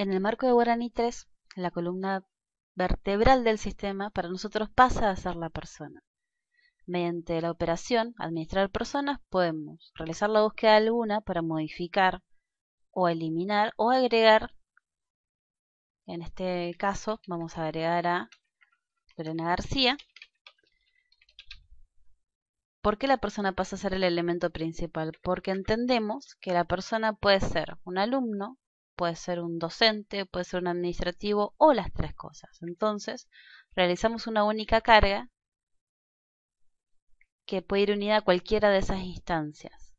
En el marco de Guaraní 3, la columna vertebral del sistema para nosotros pasa a ser la persona. Mediante la operación administrar personas podemos realizar la búsqueda alguna para modificar o eliminar o agregar. En este caso vamos a agregar a Lorena García. ¿Por qué la persona pasa a ser el elemento principal? Porque entendemos que la persona puede ser un alumno, puede ser un docente, puede ser un administrativo o las tres cosas. Entonces, realizamos una única carga que puede ir unida a cualquiera de esas instancias.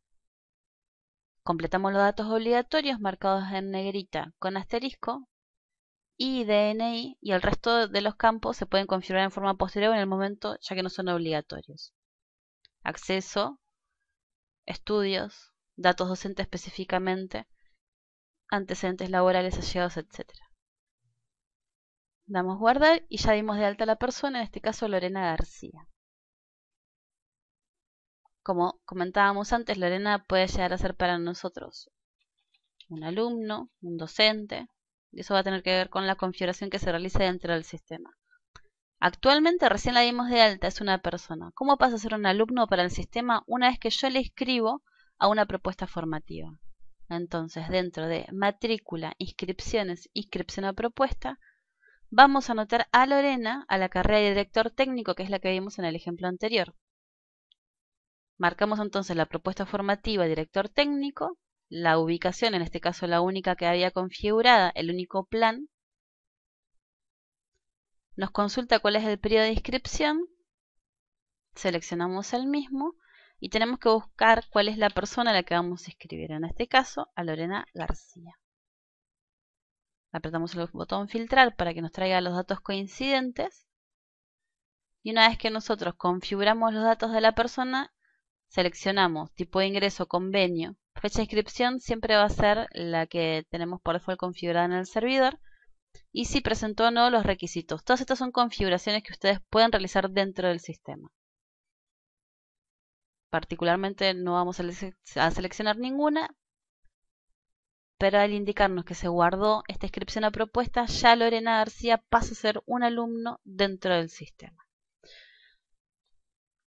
Completamos los datos obligatorios marcados en negrita con asterisco y DNI y el resto de los campos se pueden configurar en forma posterior en el momento ya que no son obligatorios. Acceso, estudios, datos docentes específicamente, antecedentes laborales hallados etc. Damos guardar y ya dimos de alta a la persona, en este caso Lorena García. Como comentábamos antes, Lorena puede llegar a ser para nosotros un alumno, un docente, y eso va a tener que ver con la configuración que se realiza dentro del sistema. Actualmente recién la dimos de alta, es una persona. ¿Cómo pasa a ser un alumno para el sistema una vez que yo le escribo a una propuesta formativa? Entonces, dentro de matrícula, inscripciones, inscripción a propuesta, vamos a anotar a Lorena a la carrera de director técnico, que es la que vimos en el ejemplo anterior. Marcamos entonces la propuesta formativa director técnico, la ubicación, en este caso la única que había configurada, el único plan. Nos consulta cuál es el periodo de inscripción. Seleccionamos el mismo y tenemos que buscar cuál es la persona a la que vamos a escribir. En este caso, a Lorena García. Apretamos el botón filtrar para que nos traiga los datos coincidentes. Y una vez que nosotros configuramos los datos de la persona, seleccionamos tipo de ingreso, convenio, fecha de inscripción siempre va a ser la que tenemos por default configurada en el servidor y si presentó o no los requisitos. Todas estas son configuraciones que ustedes pueden realizar dentro del sistema particularmente no vamos a, seleccionar ninguna, pero al indicarnos que se guardó esta inscripción a propuesta, ya Lorena García pasa a ser un alumno dentro del sistema.